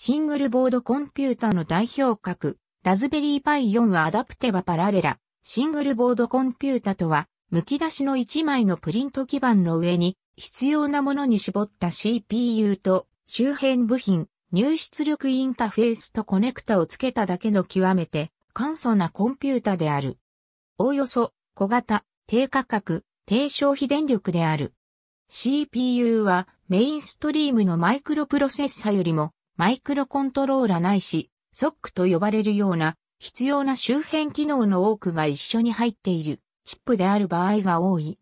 シングルボードコンピュータの代表格、ラズベリーパイ4はアダプテバパラレラ、シングルボードコンピュータとは、剥き出しの1枚のプリント基板の上に、必要なものに絞った CPU と、周辺部品、入出力インターフェースとコネクタを付けただけの極めて、簡素なコンピュータである。おおよそ、小型、低価格、低消費電力である。CPU は、メインストリームのマイクロプロセッサよりも、マイクロコントローラないし、ソックと呼ばれるような必要な周辺機能の多くが一緒に入っているチップである場合が多い。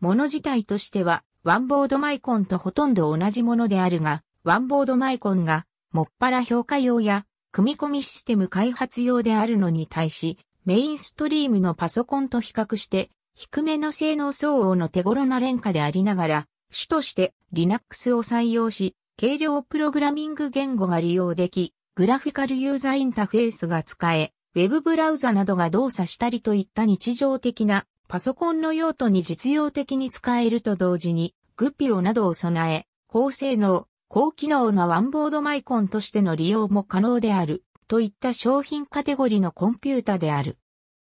もの自体としては、ワンボードマイコンとほとんど同じものであるが、ワンボードマイコンが、もっぱら評価用や、組み込みシステム開発用であるのに対し、メインストリームのパソコンと比較して、低めの性能相応の手頃な廉価でありながら、主として Linux を採用し、軽量プログラミング言語が利用でき、グラフィカルユーザインターフェースが使え、ウェブブラウザなどが動作したりといった日常的なパソコンの用途に実用的に使えると同時に、グピオなどを備え、高性能、高機能なワンボードマイコンとしての利用も可能である、といった商品カテゴリのコンピュータである。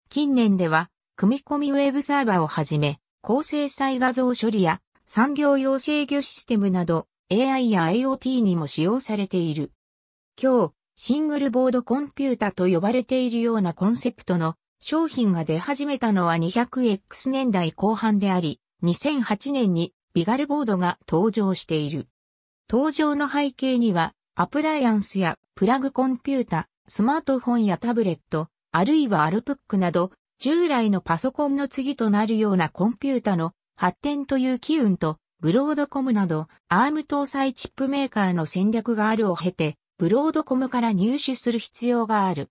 近年では、組み込みウェブサーバーをはじめ、高精細画像処理や産業用制御システムなど AI や IoT にも使用されている。今日、シングルボードコンピュータと呼ばれているようなコンセプトの商品が出始めたのは 200X 年代後半であり、2008年にビガルボードが登場している。登場の背景には、アプライアンスやプラグコンピュータ、スマートフォンやタブレット、あるいはアルプックなど、従来のパソコンの次となるようなコンピュータの発展という機運と、ブロードコムなど、アーム搭載チップメーカーの戦略があるを経て、ブロードコムから入手する必要がある。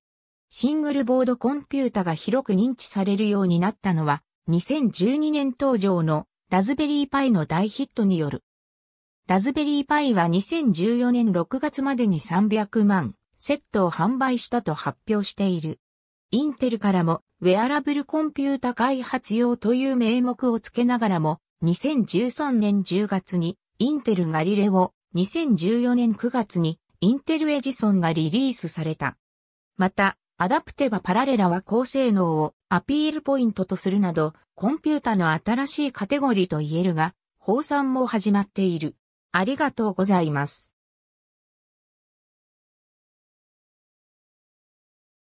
シングルボードコンピュータが広く認知されるようになったのは、2012年登場のラズベリーパイの大ヒットによる。ラズベリーパイは2014年6月までに300万セットを販売したと発表している。インテルからも、ウェアラブルコンピュータ開発用という名目をつけながらも、2013年10月に、インテルガリレオ、2014年9月に、インテルエジソンがリリースされた。また、アダプテバパラレラは高性能をアピールポイントとするなど、コンピュータの新しいカテゴリーと言えるが、放散も始まっている。ありがとうございます。